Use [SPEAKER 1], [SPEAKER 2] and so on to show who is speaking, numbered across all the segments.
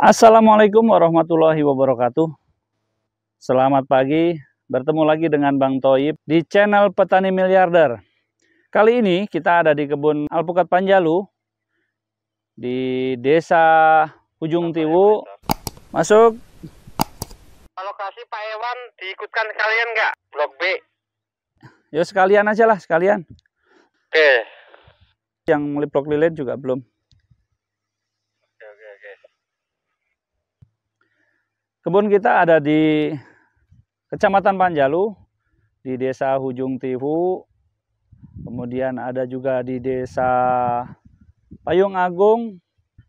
[SPEAKER 1] Assalamualaikum warahmatullahi wabarakatuh. Selamat pagi, bertemu lagi dengan Bang Toib di channel Petani Miliarder. Kali ini kita ada di kebun Alpukat Panjalu di Desa Ujung Tiwu. Masuk. Alokasi Pak Ewan diikutkan sekalian nggak? Blok B. Yo ya sekalian aja lah sekalian. Oke. Yang meliplok lilin juga belum. Kebun kita ada di Kecamatan Panjalu, di Desa Hujung Tihu, kemudian ada juga di Desa Payung Agung,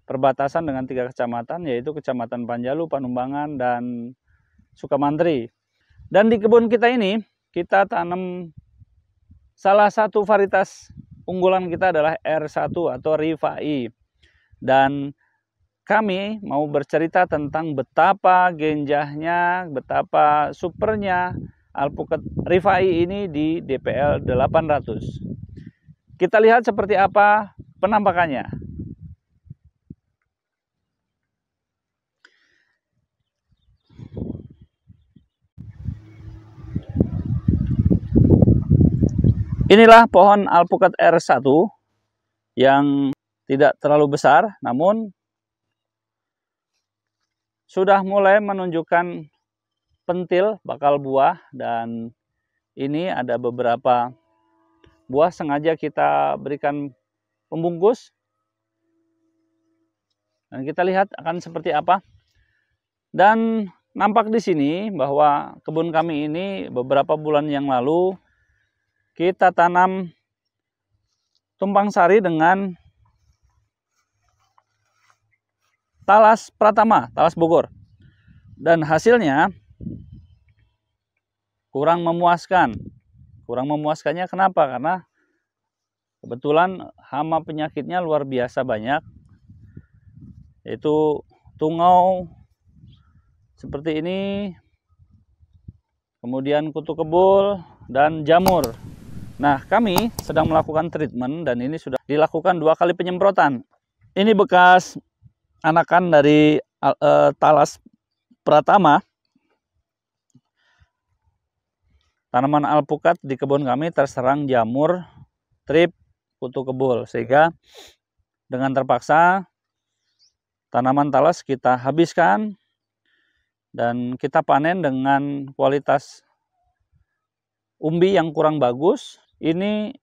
[SPEAKER 1] perbatasan dengan tiga kecamatan, yaitu Kecamatan Panjalu, Panumbangan, dan Sukamantri. Dan di kebun kita ini, kita tanam salah satu varietas unggulan kita adalah R1 atau Rifai. Dan kami mau bercerita tentang betapa genjahnya, betapa supernya Alpukat Rifai ini di DPL 800. Kita lihat seperti apa penampakannya. Inilah pohon alpukat R1 yang tidak terlalu besar namun sudah mulai menunjukkan pentil bakal buah dan ini ada beberapa buah sengaja kita berikan pembungkus dan kita lihat akan seperti apa dan nampak di sini bahwa kebun kami ini beberapa bulan yang lalu kita tanam tumpang sari dengan Talas Pratama, Talas Bogor. Dan hasilnya kurang memuaskan. Kurang memuaskannya kenapa? Karena kebetulan hama penyakitnya luar biasa banyak. Yaitu tungau seperti ini. Kemudian kutu kebul dan jamur. Nah, kami sedang melakukan treatment dan ini sudah dilakukan dua kali penyemprotan. Ini bekas anakan dari uh, talas Pratama tanaman alpukat di kebun kami terserang jamur trip kutu kebul sehingga dengan terpaksa tanaman talas kita habiskan dan kita panen dengan kualitas umbi yang kurang bagus ini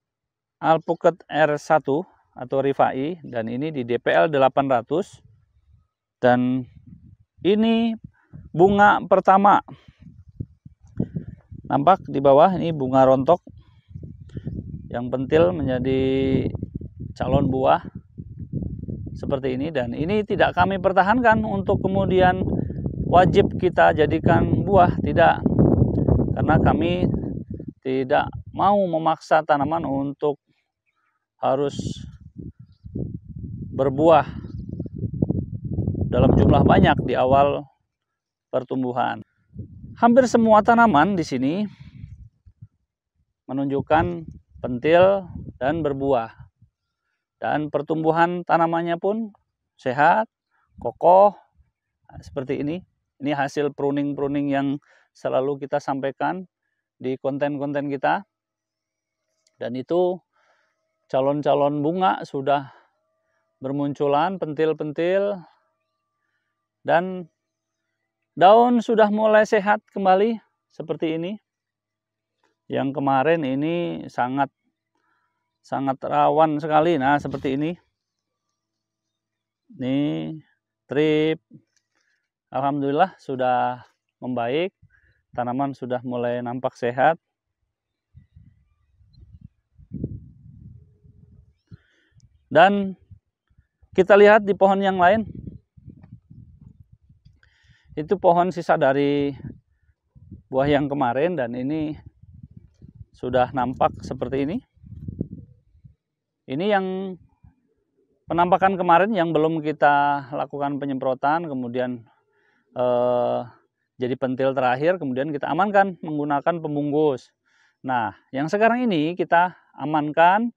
[SPEAKER 1] alpukat R1 atau rifai dan ini di DPL 800 dan ini bunga pertama. Nampak di bawah ini bunga rontok yang pentil menjadi calon buah seperti ini dan ini tidak kami pertahankan untuk kemudian wajib kita jadikan buah tidak karena kami tidak mau memaksa tanaman untuk harus berbuah dalam jumlah banyak di awal pertumbuhan. Hampir semua tanaman di sini menunjukkan pentil dan berbuah. Dan pertumbuhan tanamannya pun sehat, kokoh, seperti ini. Ini hasil pruning-pruning yang selalu kita sampaikan di konten-konten kita. Dan itu calon-calon bunga sudah bermunculan, pentil-pentil, dan daun sudah mulai sehat kembali seperti ini. Yang kemarin ini sangat sangat rawan sekali. Nah, seperti ini. Ini trip alhamdulillah sudah membaik. Tanaman sudah mulai nampak sehat. Dan kita lihat di pohon yang lain itu pohon sisa dari buah yang kemarin dan ini sudah nampak seperti ini ini yang penampakan kemarin yang belum kita lakukan penyemprotan kemudian eh, jadi pentil terakhir kemudian kita amankan menggunakan pembungkus nah yang sekarang ini kita amankan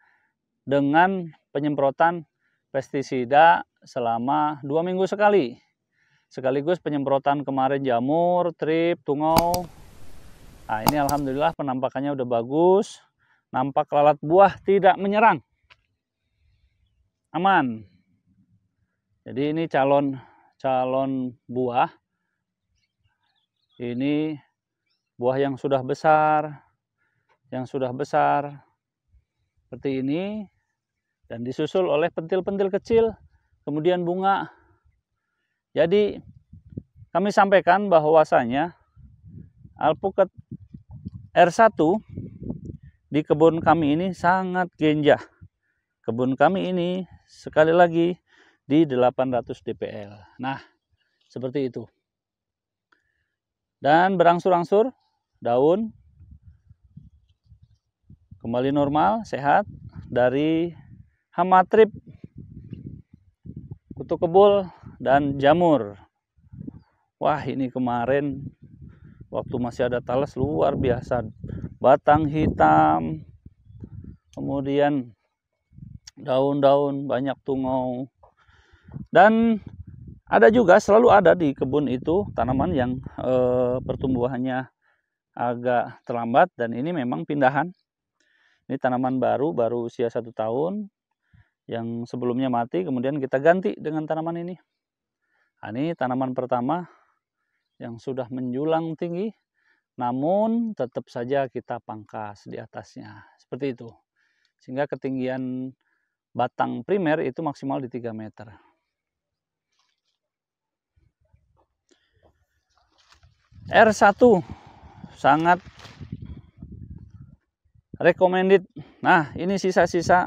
[SPEAKER 1] dengan penyemprotan pestisida selama dua minggu sekali sekaligus penyemprotan kemarin jamur, trip, tungau. Nah, ini alhamdulillah penampakannya udah bagus. Nampak lalat buah tidak menyerang. Aman. Jadi ini calon calon buah. Ini buah yang sudah besar, yang sudah besar seperti ini dan disusul oleh pentil-pentil kecil, kemudian bunga jadi kami sampaikan bahwasanya alpukat R1 di kebun kami ini sangat genjah. Kebun kami ini sekali lagi di 800 DPL. Nah, seperti itu. Dan berangsur-angsur daun kembali normal, sehat dari hama trip kutu kebul dan jamur wah ini kemarin waktu masih ada talas luar biasa batang hitam kemudian daun-daun banyak tungau dan ada juga selalu ada di kebun itu tanaman yang e, pertumbuhannya agak terlambat dan ini memang pindahan. Ini tanaman baru, baru usia satu tahun yang sebelumnya mati, kemudian kita ganti dengan tanaman ini. Nah, ini tanaman pertama yang sudah menjulang tinggi, namun tetap saja kita pangkas di atasnya. Seperti itu. Sehingga ketinggian batang primer itu maksimal di 3 meter. R1 sangat recommended. Nah, ini sisa-sisa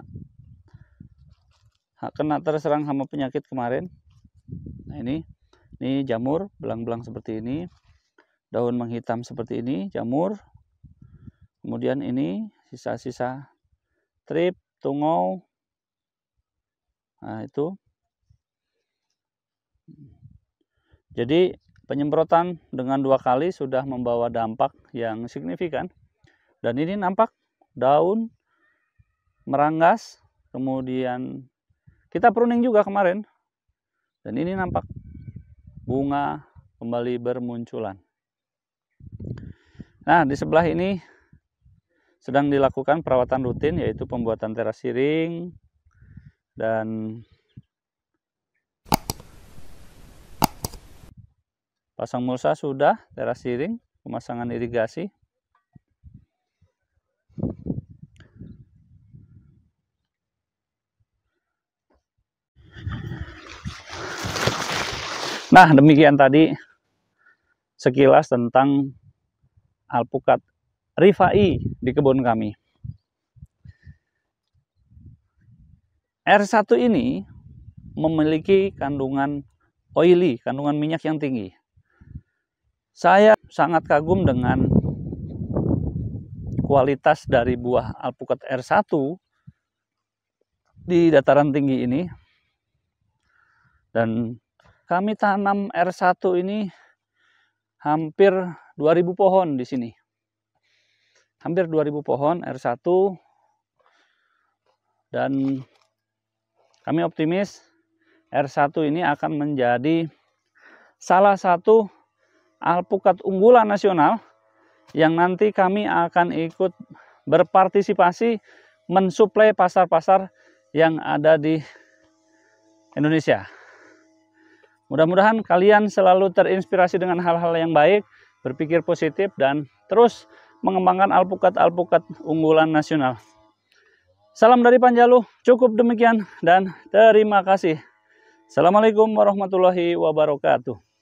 [SPEAKER 1] kena terserang sama penyakit kemarin. Nah ini, ini jamur belang-belang seperti ini, daun menghitam seperti ini, jamur. Kemudian ini sisa-sisa trip, tungau. Nah itu. Jadi penyemprotan dengan dua kali sudah membawa dampak yang signifikan. Dan ini nampak daun meranggas, kemudian kita pruning juga kemarin dan ini nampak bunga kembali bermunculan. Nah, di sebelah ini sedang dilakukan perawatan rutin yaitu pembuatan teras siring dan pasang mulsa sudah, teras siring, pemasangan irigasi. Nah, demikian tadi sekilas tentang alpukat rifai di kebun kami. R1 ini memiliki kandungan oily, kandungan minyak yang tinggi. Saya sangat kagum dengan kualitas dari buah alpukat R1 di dataran tinggi ini. Dan kami tanam R1 ini hampir 2000 pohon di sini. Hampir 2000 pohon R1 dan kami optimis R1 ini akan menjadi salah satu alpukat unggulan nasional yang nanti kami akan ikut berpartisipasi mensuplai pasar-pasar yang ada di Indonesia. Mudah-mudahan kalian selalu terinspirasi dengan hal-hal yang baik, berpikir positif, dan terus mengembangkan alpukat-alpukat unggulan nasional. Salam dari Panjalu, cukup demikian dan terima kasih. Assalamualaikum warahmatullahi wabarakatuh.